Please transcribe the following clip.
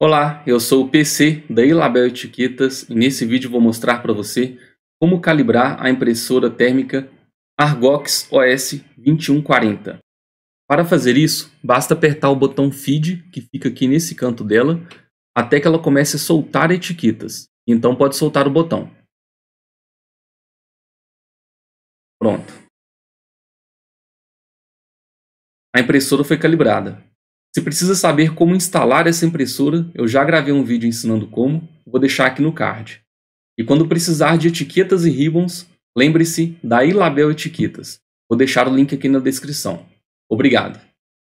Olá, eu sou o PC da Ilabel Etiquetas e nesse vídeo vou mostrar para você como calibrar a impressora térmica Argox OS 2140. Para fazer isso, basta apertar o botão Feed, que fica aqui nesse canto dela, até que ela comece a soltar etiquetas. Então pode soltar o botão. Pronto. A impressora foi calibrada. Se precisa saber como instalar essa impressora, eu já gravei um vídeo ensinando como, vou deixar aqui no card. E quando precisar de etiquetas e ribbons, lembre-se da Ilabel Etiquetas. Vou deixar o link aqui na descrição. Obrigado!